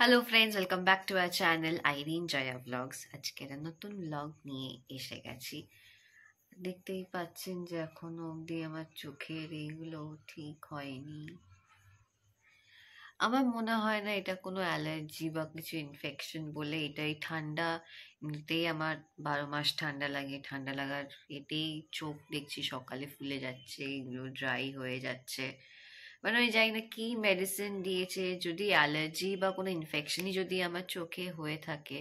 Hello friends welcome back to our channel Irin Joya blogs আজকের নতুন blog নিয়ে এসে গেছি দেখতেই পাচ্ছেন যে এখনও অবধি আমার চোখের এইগুলো ঠিক হয়নি আমার মনে হয় না এটা কোনো অ্যালার্জি বা কিছু ইনফেকশন বলে এটাই ঠান্ডা এমনিতেই আমার বারো মাস ঠান্ডা লাগে ঠান্ডা লাগার এতেই চোখ দেখছি সকালে ফুলে যাচ্ছে এগুলো ড্রাই হয়ে যাচ্ছে মানে আমি জানি না কী মেডিসিন দিয়েছে যদি অ্যালার্জি বা কোনো ইনফেকশনই যদি আমার চোখে হয়ে থাকে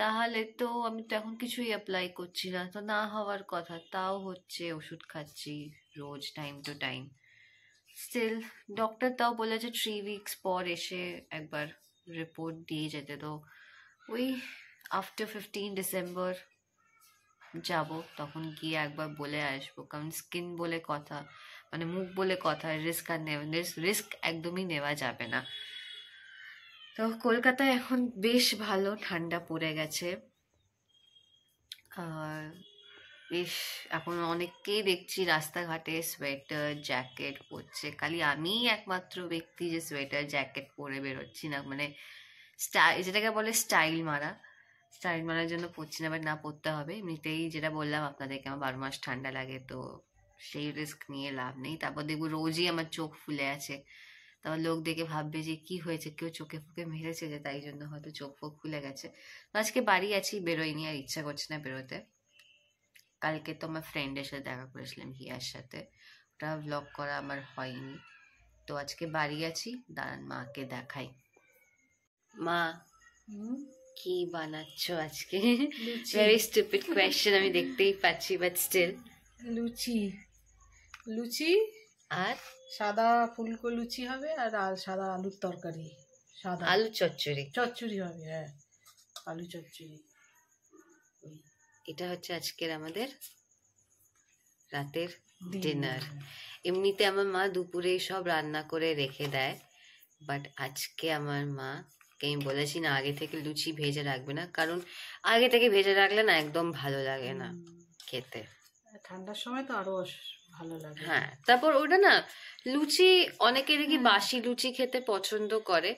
তাহলে তো আমি তো এখন কিছুই অ্যাপ্লাই করছি না তো না হওয়ার কথা তাও হচ্ছে ওষুধ খাচ্ছি রোজ time to time still doctor তাও বলেছে থ্রি উইকস পর এসে একবার রিপোর্ট দিয়ে যেতে তো ওই আফটার ফিফটিন ডিসেম্বর যাব তখন গিয়ে একবার বলে আসবো কারণ স্কিন বলে কথা মানে মুখ বলে কথা রিস্ক আর রিস্ক একদমই নেওয়া যাবে না তো কলকাতায় এখন বেশ ভালো ঠান্ডা পড়ে গেছে আর বেশ এখন অনেককেই দেখছি রাস্তাঘাটে সোয়েটার জ্যাকেট পরছে খালি আমি একমাত্র ব্যক্তি যে সোয়েটার জ্যাকেট পরে বেরোচ্ছি না মানে স্টাইল যেটাকে বলে স্টাইল মারা স্টাইল মারার জন্য পরছি না বাট না পরতে হবে এমনিতেই যেটা বললাম আপনাদেরকে আমার বারো মাস ঠান্ডা লাগে তো সেই রিস্ক নিয়ে লাভ নেই তারপর দেখবো রোজই আমার চোখ ফুলে আছে তারপর লোক দেখে ভাববে যে কি হয়েছে কেউ চোখে ফুকে মেরেছে যে তাই জন্য হয়তো চোখ ফোক ফুলে গেছে তো আজকে বাড়ি আছি বেরোয়নি আর ইচ্ছা করছে না বেরোতে কালকে তো আমার ফ্রেন্ডের সাথে দেখা করেছিলাম হিয়ার সাথে ওটা ব্লগ করা আমার হয়নি তো আজকে বাড়ি আছি দাঁড়ান মাকে দেখাই মা কি বানাচ্ছ আজকে ভেরি স্টুপিড কোয়েশ্চেন আমি দেখতেই পাচ্ছি বাট স্টিল লুচি লুচি আর সাদা ফুলকো লুচি হবে আর সাদা আলুর তরকারি সাদা আলু চচ্চড়ি চচ্চড়ি হবে হ্যাঁ আলু চচ্চড়ি এটা হচ্ছে আজকের আমাদের রাতের ডিনার এমনিতে আমার মা দুপুরে সব রান্না করে রেখে দেয় বাট আজকে আমার মা আমি বলেছি না আগে থেকে লুচি ভেজে রাখবে না কারণ আগে থেকে ভেজে রাখলে না একদম ভালো লাগে না খেতে ঠান্ডার সময় তো আরও ভালো লাগে হ্যাঁ তারপর ওটা না লুচি অনেকে দেখি বাসি লুচি খেতে পছন্দ করে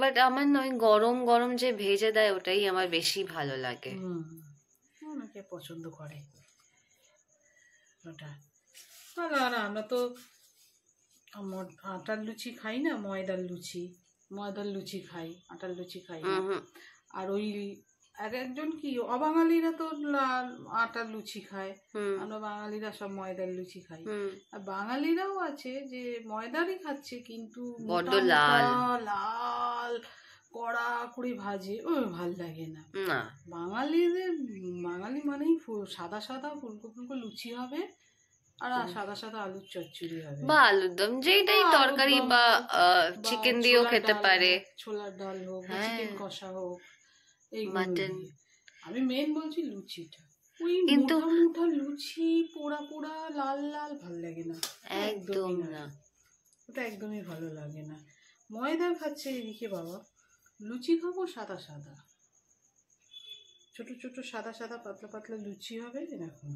বাট আমার নয় গরম গরম যে ভেজে দেয় ওটাই আমার বেশি ভালো লাগে অনেকে পছন্দ করে ওটা না না আমরা তো আটার লুচি খাই না ময়দার লুচি ময়দার লুচি খাই আটার লুচি খাই আর ওই আর একজন কি অবাঙালিরা তো আটার লুচি খায় আমরা বাঙালিরা সব ময়দার লুচি খাই আর বাঙালিরাও আছে যে ময়দারই খাচ্ছে কিন্তু লাল কড়া করে ভাজে ও ভাল লাগে না বাঙালিদের বাঙালি মানেই সাদা সাদা ফুলকো ফুলকো লুচি হবে আর সাদা সাদা আলুর চচ্চড়ি হবে বা আলুর দম যেটাই তরকারি বা চিকেন দিয়েও খেতে পারে ছোলার ডাল হোক চিকেন হ্যাঁ। কষা হোক মাটন আমি মেন বলছি লুচিটা কিন্তু লুচি পোড়া পোড়া লাল লাল ভাল লাগে না একদম না ওটা একদমই ভালো লাগে না ময়দা খাচ্ছে এদিকে বাবা লুচি খাবো সাদা সাদা ছোট ছোট সাদা সাদা পাতলা পাতলা লুচি হবে এরকম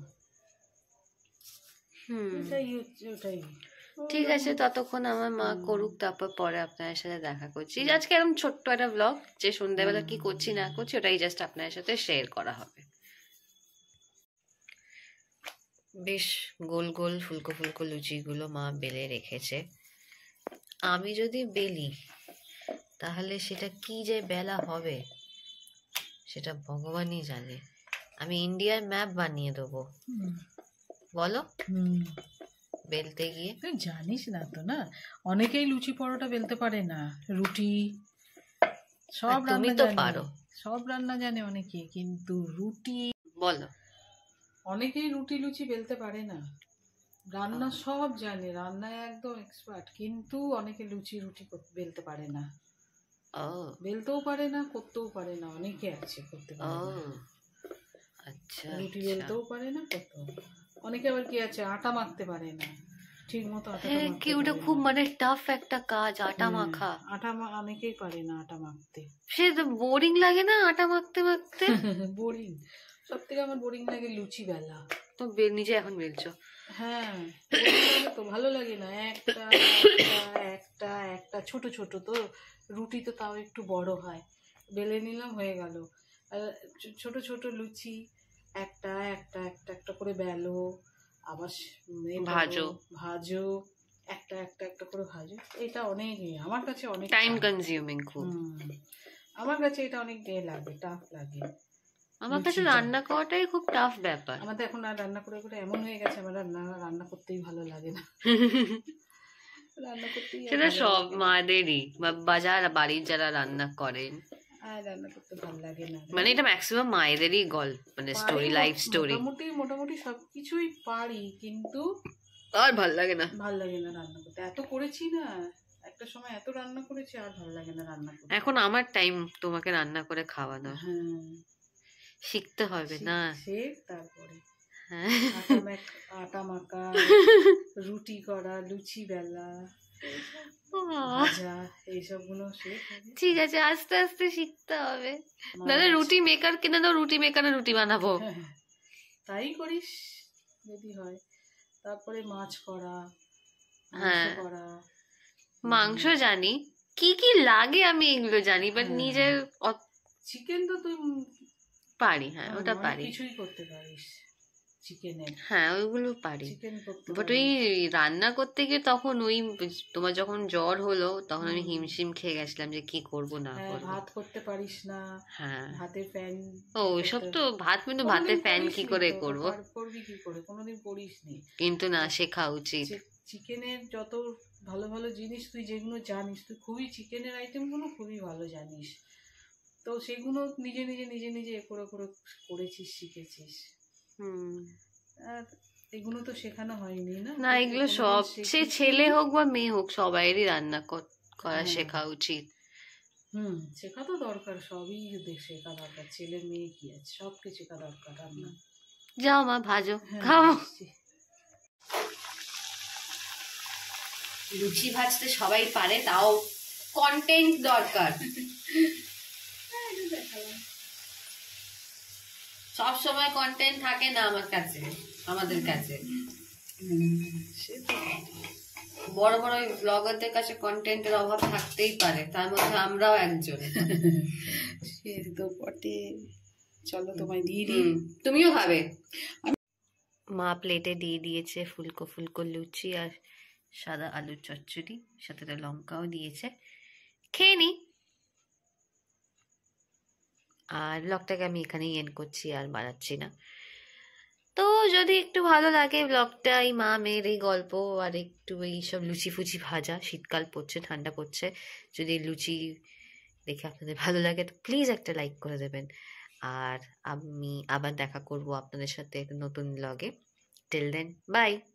হুম ওটাই হচ্ছে ওটাই ঠিক আছে ততক্ষণ আমার মা করুক তারপর পরে আপনার সাথে দেখা করছি আজকে এরকম ছোট্ট একটা ব্লগ যে সন্ধ্যাবেলা কি করছি না করছি ওটাই জাস্ট আপনার সাথে শেয়ার করা হবে বেশ গোল গোল ফুলকো ফুলকো লুচিগুলো মা বেলে রেখেছে আমি যদি বেলি তাহলে সেটা কি যে বেলা হবে সেটা ভগবানই জানে আমি ইন্ডিয়ার ম্যাপ বানিয়ে দেবো বলো বেলতে গিয়ে জানিস না তো না অনেকেই লুচি পরোটা বেলতে পারে না রুটি সব রান্না তো পারো সব রান্না জানে অনেকে কিন্তু রুটি বলো অনেকেই রুটি লুচি বেলতে পারে না রান্না সব জানে রান্নায় একদম এক্সপার্ট কিন্তু অনেকে লুচি রুটি বেলতে পারে না বেলতেও পারে না করতেও পারে না অনেকে আছে করতে পারে না আচ্ছা রুটি আচ্ছা। বেলতেও পারে না করতেও পারে না অনেকে আবার কি আছে আটা মাখতে পারে না ঠিক মতো আটা হ্যাঁ কি ওটা খুব মানে টাফ একটা কাজ আটা মাখা আটা অনেকেই পারে না আটা মাখতে সে বোরিং লাগে না আটা মাখতে মাখতে বোরিং সব থেকে আমার বোরিং লাগে লুচি বেলা তো নিজে এখন বেলছো হ্যাঁ তো ভালো লাগে না একটা একটা একটা ছোট ছোট তো রুটি তো তাও একটু বড় হয় বেলে নিলাম হয়ে গেল ছোট ছোট লুচি একটা একটা করে বেলো আবার ভাজো ভাজো একটা একটা একটা করে ভাজো এটা অনেক ইয়ে, আমার কাছে অনেক টাইম কনজিউমিং খুব আমার কাছে এটা অনেক ডে ইয়ে লাগে টাফ লাগে আমার কাছে রান্না করাটাই খুব টাফ ব্যাপার আমাদের এখন আর রান্না করে করে এমন হয়ে গেছে আমার রান্না রান্না করতেই ভালো লাগে না সেটা সব মাদেরই বাজার বাড়ির যারা রান্না করেন আর রান্না করতে ভালো লাগে না মানে এটা ম্যাক্সিমাম মায়েদেরই গল্প মানে স্টোরি লাইফ স্টোরি মোটামুটি মোটামুটি সবকিছুই পারি কিন্তু আর ভাল লাগে না ভাল লাগে না রান্না করতে এত করেছি না একটা সময় এত রান্না করেছি আর ভাল লাগে না রান্না করতে এখন আমার টাইম তোমাকে রান্না করে খাওয়ানো হ্যাঁ শিখতে হবে না সে তারপরে হ্যাঁ। আটা মাখা রুটি করা লুচি বেলা ঠিক আছে আস্তে আস্তে শিখতে হবে দাদা রুটি মেকার কিনে দাও রুটি মেকারে রুটি বানাবো হ্যাঁ, হ্যাঁ, তাই করিস যদি হয় তারপরে মাছ করা হ্যাঁ মাংস জানি কি কি লাগে আমি এগুলো জানি বাট নিজে চিকেন তো তুই পারি হ্যাঁ, হ্যাঁ ওটা মানে পারি কিছুই করতে পারিস চিকেনের হ্যাঁ ওইগুলো পারি বাট ওই রান্না করতে গিয়ে তখন ওই তোমার যখন জ্বর হলো তখন আমি হিমশিম খেয়ে গেছিলাম যে কি করব না হ্যাঁ, ভাত করতে পারিস না হ্যাঁ ভাতে ফ্যান ও সব তো ভাত কিন্তু ভাতের ফ্যান কি করে করব করবি কি করে কোনোদিন করিস নি কিন্তু না শেখা উচিত চিকেনের যত ভালো ভালো জিনিস তুই যেগুলো জানিস তুই খুবই চিকেনের আইটেমগুলো খুবই ভালো জানিস তো সেগুলো নিজে নিজে নিজে নিজে করে করে করেছিস শিখেছিস এগুলো তো শেখানো হয়নি না না এগুলো সব সে ছেলে হোক বা মেয়ে হোক সবাইয়েরই রান্না করা হ্যাঁ। শেখা উচিত হুম শেখা তো দরকার সবই শেখা দরকার ছেলে মেয়ে কি আছে সব কিছু শেখা দরকার রান্না যাও মা ভাজো হ্যাঁ, খাও লুচি ভাজতে সবাই পারে তাও কন্টেন্ট দরকার সব সময় কন্টেন্ট থাকে না আমার কাছে আমাদের কাছে বড় বড় ব্লগারদের কাছে কন্টেন্টের অভাব থাকতেই পারে তার মধ্যে আমরাও একজন সে তো বটে চলো তোমায় দিয়ে দিই তুমিও ভাবে মা প্লেটে দিয়ে দিয়েছে ফুলকো ফুলকো লুচি আর সাদা আলুর চচ্চড়ি সাথে লঙ্কাও দিয়েছে খেয়ে নিই আর ব্লগটাকে আমি এখানেই এন্ড করছি আর বানাচ্ছি না তো যদি একটু ভালো লাগে ব্লগটা এই মা মেয়ের এই গল্প আর একটু এই সব লুচি ফুচি ভাজা শীতকাল পড়ছে ঠান্ডা পড়ছে যদি লুচি দেখে আপনাদের ভালো লাগে তো প্লিজ একটা লাইক করে দেবেন আর আমি আবার দেখা করব আপনাদের সাথে নতুন ব্লগে টেল দেন বাই